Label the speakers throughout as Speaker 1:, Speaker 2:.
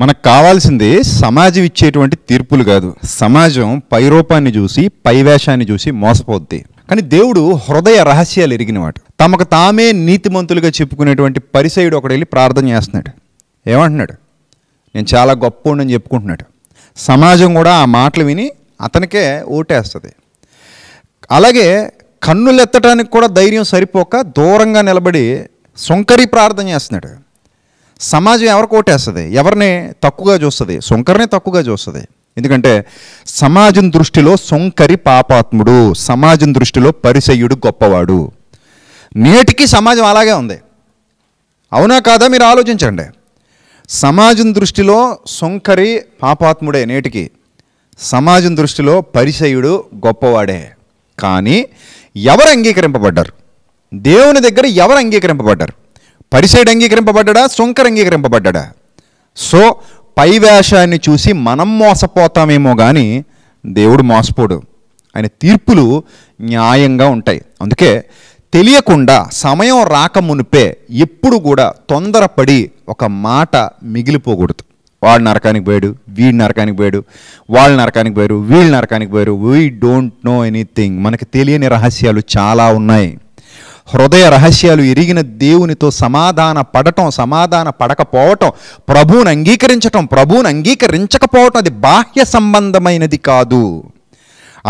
Speaker 1: మనకు కావాల్సింది సమాజం ఇచ్చేటువంటి తీర్పులు కాదు సమాజం పైరూపాన్ని చూసి పైవేషాన్ని చూసి మోసపోద్ది కానీ దేవుడు హృదయ రహస్యాలు ఎరిగినవాడు తమకు తామే నీతిమంతులుగా చెప్పుకునేటువంటి పరిసయుడు ఒకటి వెళ్ళి ప్రార్థన చేస్తున్నాడు ఏమంటున్నాడు నేను చాలా గొప్ప ఉండని చెప్పుకుంటున్నాడు సమాజం కూడా ఆ మాటలు విని అతనికే ఓటేస్తుంది అలాగే కన్నులెత్తటానికి కూడా ధైర్యం సరిపోక దూరంగా నిలబడి సొంకరి ప్రార్థన చేస్తున్నాడు సమాజం ఎవరు కోటేస్తుంది ఎవరిని తక్కువగా చూస్తుంది శంకర్ని తక్కువగా చూస్తుంది ఎందుకంటే సమాజం దృష్టిలో శంకరి పాపాత్ముడు సమాజం దృష్టిలో పరిసయ్యుడు గొప్పవాడు నేటికి సమాజం అలాగే ఉంది అవునా కాదా మీరు ఆలోచించండి సమాజం దృష్టిలో శంకరి పాపాత్ముడే నేటికి సమాజం దృష్టిలో పరిసయుడు గొప్పవాడే కానీ ఎవరు అంగీకరింపబడ్డారు దేవుని దగ్గర ఎవరు అంగీకరింపబడ్డారు పరిసైడ్ అంగీకరింపబడ్డా శృంకర్ అంగీకరింపబడ్డా సో పై వేషాన్ని చూసి మనం మోసపోతామేమో కానీ దేవుడు మోసపోడు ఆయన తీర్పులు న్యాయంగా ఉంటాయి అందుకే తెలియకుండా సమయం రాకమునిపే ఎప్పుడు కూడా తొందరపడి ఒక మాట మిగిలిపోకూడదు వాడు నరకానికి పోయాడు వీడి నరకానికి పోయాడు వాళ్ళు నరకానికి పోయారు వీళ్ళు నరకానికి పోయారు వీ డోంట్ నో ఎనీథింగ్ మనకు తెలియని రహస్యాలు చాలా ఉన్నాయి హృదయ రహస్యాలు ఎరిగిన దేవునితో సమాధాన పడటం సమాధాన పడకపోవటం ప్రభువును అంగీకరించటం ప్రభువుని అంగీకరించకపోవటం అది బాహ్య సంబంధమైనది కాదు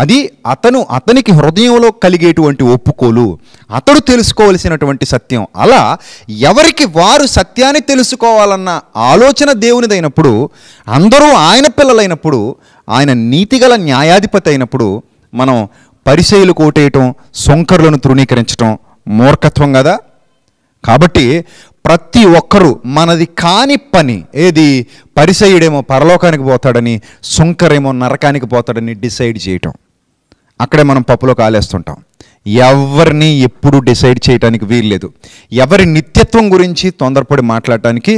Speaker 1: అది అతను అతనికి హృదయంలో కలిగేటువంటి ఒప్పుకోలు అతడు తెలుసుకోవలసినటువంటి సత్యం అలా ఎవరికి వారు సత్యాన్ని తెలుసుకోవాలన్న ఆలోచన దేవునిదైనప్పుడు అందరూ ఆయన పిల్లలైనప్పుడు ఆయన నీతిగల న్యాయాధిపతి అయినప్పుడు మనం పరిశైలు కోటేయటం సొంకర్లను తృణీకరించటం మూర్ఖత్వం కదా కాబట్టి ప్రతి ఒక్కరూ మనది కాని పని ఏది పరిసయుడేమో పరలోకానికి పోతాడని సుంకరేమో నరకానికి పోతాడని డిసైడ్ చేయటం అక్కడే మనం పప్పులో కాలేస్తుంటాం ఎవరిని ఎప్పుడు డిసైడ్ చేయడానికి వీల్లేదు ఎవరి నిత్యత్వం గురించి తొందరపడి మాట్లాడటానికి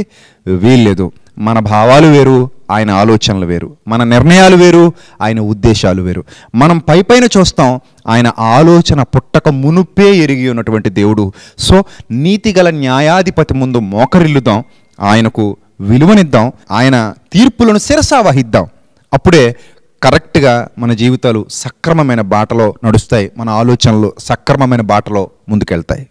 Speaker 1: వీల్లేదు మన భావాలు వేరు ఆయన ఆలోచనలు వేరు మన నిర్ణయాలు వేరు ఆయన ఉద్దేశాలు వేరు మనం పై పైన చూస్తాం ఆయన ఆలోచన పుట్టక మునుపే ఎరిగి ఉన్నటువంటి దేవుడు సో నీతిగల న్యాయాధిపతి ముందు మోకరిల్లుదాం ఆయనకు విలువనిద్దాం ఆయన తీర్పులను శిరసావహిద్దాం అప్పుడే కరెక్ట్గా మన జీవితాలు సక్రమమైన బాటలో నడుస్తాయి మన ఆలోచనలు సక్రమమైన బాటలో ముందుకెళ్తాయి